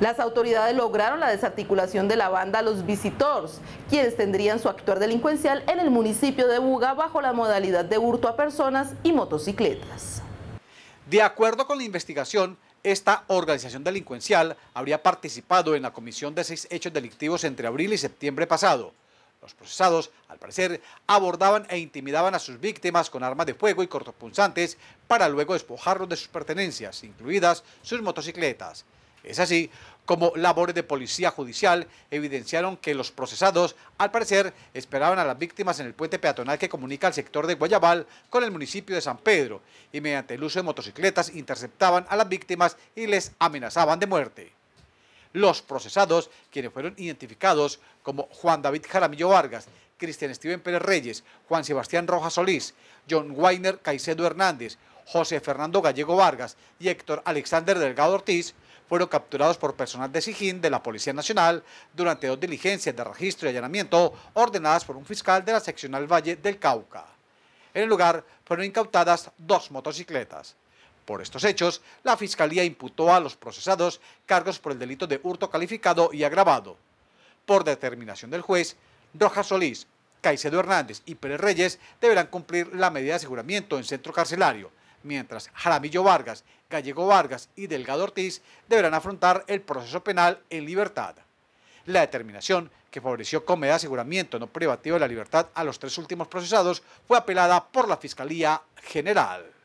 Las autoridades lograron la desarticulación de la banda Los Visitors, quienes tendrían su actuar delincuencial en el municipio de Buga bajo la modalidad de hurto a personas y motocicletas. De acuerdo con la investigación, esta organización delincuencial habría participado en la comisión de seis hechos delictivos entre abril y septiembre pasado. Los procesados, al parecer, abordaban e intimidaban a sus víctimas con armas de fuego y cortopunzantes para luego despojarlos de sus pertenencias, incluidas sus motocicletas. Es así como labores de policía judicial evidenciaron que los procesados, al parecer, esperaban a las víctimas en el puente peatonal que comunica el sector de Guayabal con el municipio de San Pedro y mediante el uso de motocicletas interceptaban a las víctimas y les amenazaban de muerte. Los procesados, quienes fueron identificados como Juan David Jaramillo Vargas, Cristian Steven Pérez Reyes, Juan Sebastián Rojas Solís, John Weiner Caicedo Hernández, José Fernando Gallego Vargas y Héctor Alexander Delgado Ortiz fueron capturados por personal de Sijín de la Policía Nacional durante dos diligencias de registro y allanamiento ordenadas por un fiscal de la seccional Valle del Cauca. En el lugar fueron incautadas dos motocicletas. Por estos hechos, la Fiscalía imputó a los procesados cargos por el delito de hurto calificado y agravado. Por determinación del juez, Rojas Solís, Caicedo Hernández y Pérez Reyes deberán cumplir la medida de aseguramiento en centro carcelario, mientras Jaramillo Vargas, Gallego Vargas y Delgado Ortiz deberán afrontar el proceso penal en libertad. La determinación que favoreció con de aseguramiento no privativo de la libertad a los tres últimos procesados fue apelada por la Fiscalía General.